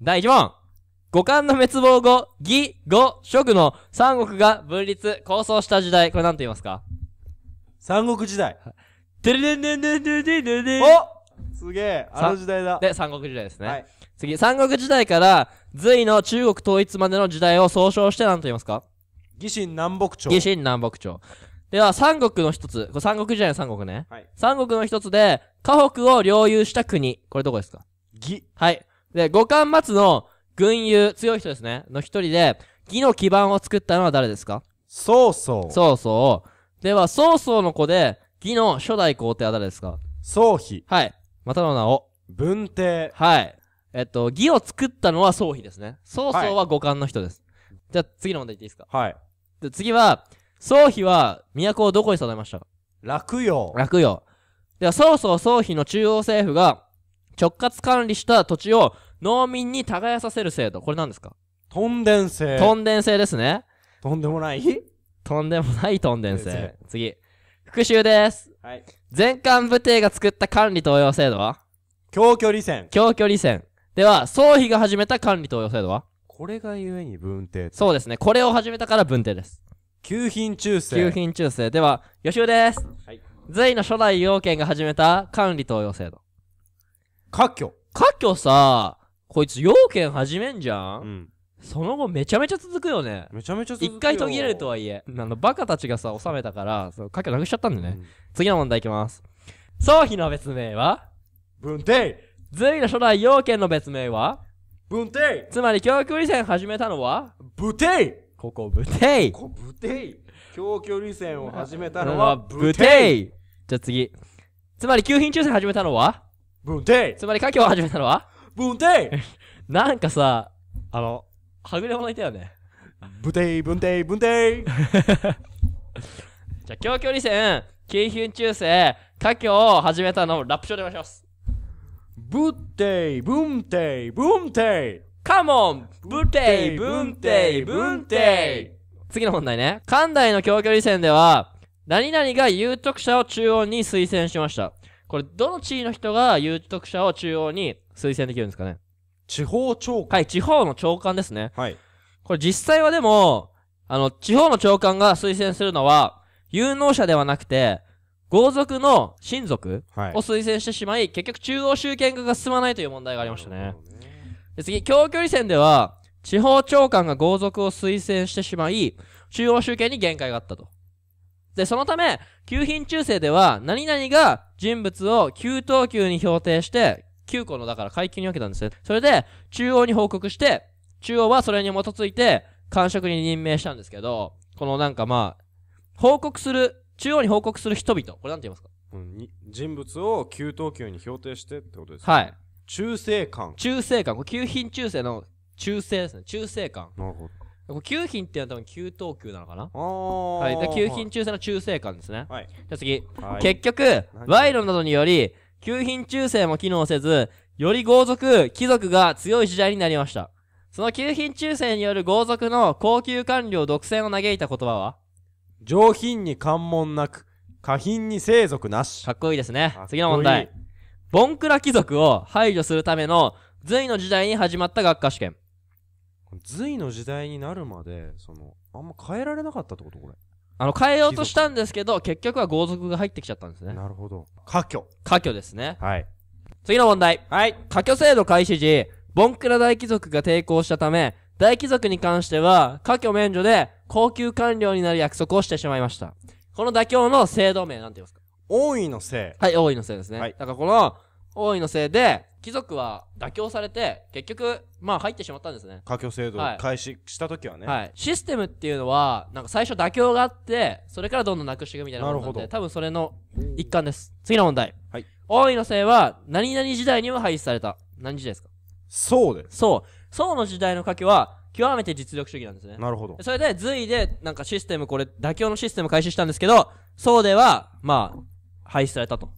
第1問五冠の滅亡後、義、語、食の三国が分立、構想した時代。これ何と言いますか三国時代。てれれれれれれれれおすげえあの時代だ。で、三国時代ですね。はい、次、三国時代から隋の中国統一までの時代を総称して何と言いますか義神南北朝。義神南北朝。では、三国の一つ。これ三国時代の三国ね。はい、三国の一つで、河北を領有した国。これどこですか義。はい。で、五冠末の軍友、強い人ですね、の一人で、義の基盤を作ったのは誰ですか曹操。曹操。では、曹操の子で、義の初代皇帝は誰ですか曹丕。はい。またの名を。文帝。はい。えっと、義を作ったのは曹丕ですね。曹操は五冠の人です。はい、じゃあ、次の問題言っていいですかはい。で、次は、曹丕は、都をどこに定めました洛陽。洛陽。では、曹操曹丕の中央政府が、直轄管理した土地を、農民に耕させる制度。これ何ですかとんデン制。とんデ制ですね。とんでもないとんでもないとんデ制。次。復習です。はい。全館部帝が作った管理投用制度は強距離線。強距離線。では、総費が始めた管理投用制度はこれがゆえに文帝。そうですね。これを始めたから文帝です。急品中世。急品中世。では、予習です。はい。隋の初代要件が始めた管理投用制度。割拠。割拠さ、こいつ、要件始めんじゃん、うん、その後めちゃめちゃ続くよね。めちゃめちゃ続く一回途切れるとはいえ、あの、バカたちがさ、収めたから、その、かけなくしちゃったんでね。うん、次の問題いきます。総費の別名は文帝隋の初代要件の別名は文帝つまり教育離線始めたのは武帝ここ武帝ここ武帝教育離線を始めたのは武帝じゃあ次。つまり、旧品抽選始めたのは文帝つまり、家境を始めたのはブンテイ なんかさ、あの、はぐれ者いたよね。ブンテイ、ブンテイ、ブンテイ じゃあ、強距離戦、京浜中世、歌境を始めたのをラップ賞でお願いします。ブンテイ、ブンテイ、ブンテイカモンブンテイ、ブンテイ、ブンテイ次の問題ね。関大の強距離線では、何々が有得者を中央に推薦しました。これ、どの地位の人が有得者を中央に推薦できるんですかね。地方長官はい、地方の長官ですね。はい。これ実際はでも、あの、地方の長官が推薦するのは、有能者ではなくて、豪族の親族を推薦してしまい、結局中央集権化が進まないという問題がありましたね。で次、長距離戦では、地方長官が豪族を推薦してしまい、中央集権に限界があったと。で、そのため、旧品中世では、何々が人物を急等級に評定して、9個のだから階級に分けたんですね。それで、中央に報告して、中央はそれに基づいて、官職に任命したんですけど、このなんかまあ、報告する、中央に報告する人々、これなんて言いますか、うん、人物を給等級に評定してってことですか、ね、はい。中性官。中性官。これ、給品中性の中性ですね。中性官。なるほど。給品っていうのは多分給等級なのかなはい。九給品中世の中性官ですね。はい。じゃあ次。はい、結局、賄賂などにより、旧品中世も機能せず、より豪族、貴族が強い時代になりました。その旧品中世による豪族の高級官僚独占を嘆いた言葉は上品に関門なく、下品に生族なし。かっこいいですね。いい次の問題。ボンクラ貴族を排除するための隋の時代に始まった学科試験。隋の時代になるまで、その、あんま変えられなかったってことこれ。あの変えようとしたんですけど結局は豪族が入ってきちゃったんですねなるほど科挙科挙ですねはい次の問題はい科挙制度開始時ボンクラ大貴族が抵抗したため大貴族に関しては科挙免除で高級官僚になる約束をしてしまいましたこの妥協の制度名なんて言いますか王位のせいはい王位のせいですね、はい、だからこの王位のせいで、貴族は妥協されて、結局、まあ入ってしまったんですね。家境制度を開始した時はね。はい。システムっていうのは、なんか最初妥協があって、それからどんどんなくしていくみたいなものなんなるほど。多分それの一環です。次の問題。はい。王位のせいは、何々時代にも廃止された。何時代ですかそうです。そう。宋の時代の家系は、極めて実力主義なんですね。なるほど。それで、隋で、なんかシステム、これ、妥協のシステム開始したんですけど、宋では、まあ、廃止されたと。